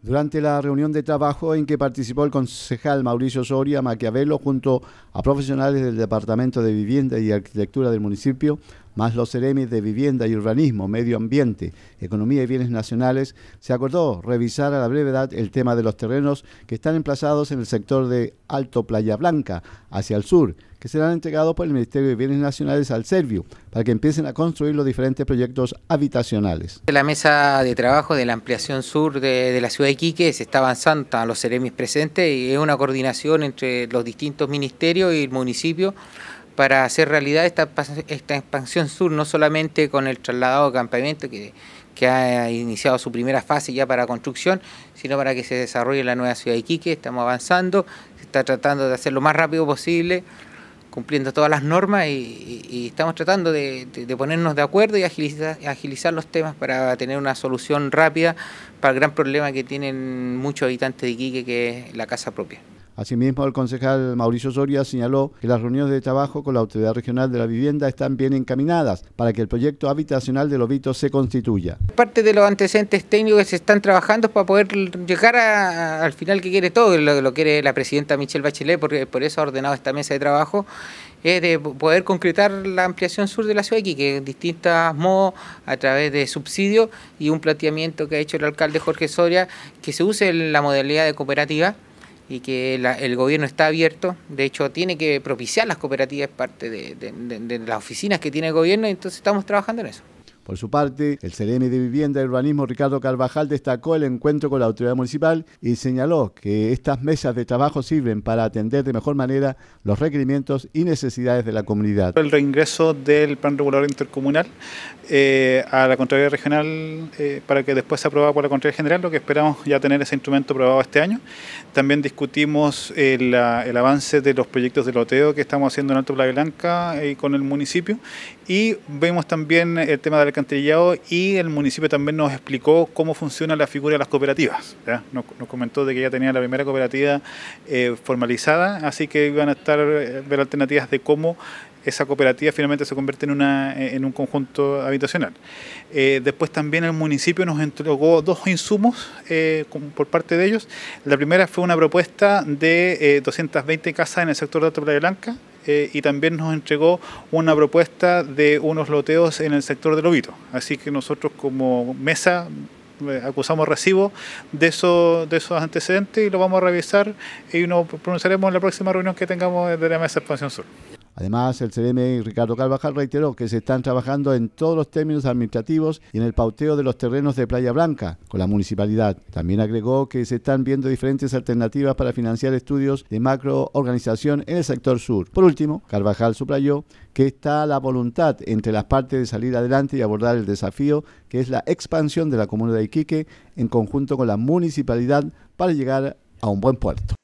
Durante la reunión de trabajo en que participó el concejal Mauricio Soria Maquiavelo junto a profesionales del Departamento de Vivienda y Arquitectura del municipio, más los seremis de Vivienda y Urbanismo, Medio Ambiente, Economía y Bienes Nacionales, se acordó revisar a la brevedad el tema de los terrenos que están emplazados en el sector de Alto Playa Blanca, hacia el sur, que serán entregados por el Ministerio de Bienes Nacionales al Servio para que empiecen a construir los diferentes proyectos habitacionales. La mesa de trabajo de la ampliación sur de, la ciudad de Quique se está avanzando a los seremis presentes y es una coordinación entre los distintos ministerios y el municipio para hacer realidad esta, esta expansión sur, no solamente con el trasladado de campamento que, ha iniciado su primera fase ya para construcción, sino para que se desarrolle la nueva ciudad de Iquique. Estamos avanzando, se está tratando de hacer lo más rápido posible, cumpliendo todas las normas y, estamos tratando de, ponernos de acuerdo y agilizar, agilizar los temas para tener una solución rápida para el gran problema que tienen muchos habitantes de Iquique, que es la casa propia. Asimismo, el concejal Mauricio Soria señaló que las reuniones de trabajo con la Autoridad Regional de la Vivienda están bien encaminadas para que el proyecto habitacional de Lobito se constituya. Parte de los antecedentes técnicos que se están trabajando para poder llegar al final que quiere todo, lo, lo quiere la presidenta Michelle Bachelet, porque por eso ha ordenado esta mesa de trabajo, es de poder concretar la ampliación sur de la ciudad que en distintos modos, a través de subsidio y un planteamiento que ha hecho el alcalde Jorge Soria, que se use la modalidad de cooperativa y que el gobierno está abierto, de hecho tiene que propiciar las cooperativas, parte de, de las oficinas que tiene el gobierno, y entonces estamos trabajando en eso. Por su parte, el CDM de Vivienda y Urbanismo Ricardo Carvajal destacó el encuentro con la autoridad municipal y señaló que estas mesas de trabajo sirven para atender de mejor manera los requerimientos y necesidades de la comunidad. El reingreso del plan regulador intercomunal eh, a la Contraloría Regional eh, para que después se aprobado por la Contraloría General, lo que esperamos ya tener ese instrumento aprobado este año. También discutimos eh, el, avance de los proyectos de loteo que estamos haciendo en Alto Playa Blanca y con el municipio y vemos también el tema de alcantarillado y el municipio también nos explicó cómo funciona la figura de las cooperativas. Nos, comentó de que ya tenía la primera cooperativa eh, formalizada, así que iban a estar eh, ver alternativas de cómo esa cooperativa finalmente se convierte en, una, eh, en un conjunto habitacional. después también el municipio nos entregó dos insumos por parte de ellos. La primera fue una propuesta de 220 casas en el sector de Alto Playa Blanca, eh, y también nos entregó una propuesta de unos loteos en el sector de Lobito. Así que nosotros como mesa eh, acusamos recibo de, de esos antecedentes y lo vamos a revisar y nos pronunciaremos en la próxima reunión que tengamos de la Mesa Expansión Sur. Además, el CDM Ricardo Carvajal reiteró que se están trabajando en todos los términos administrativos y en el pauteo de los terrenos de Playa Blanca con la municipalidad. También agregó que se están viendo diferentes alternativas para financiar estudios de macroorganización en el sector sur. Por último, Carvajal subrayó que está la voluntad entre las partes de salir adelante y abordar el desafío que es la expansión de la comuna de Iquique en conjunto con la municipalidad para llegar a un buen puerto.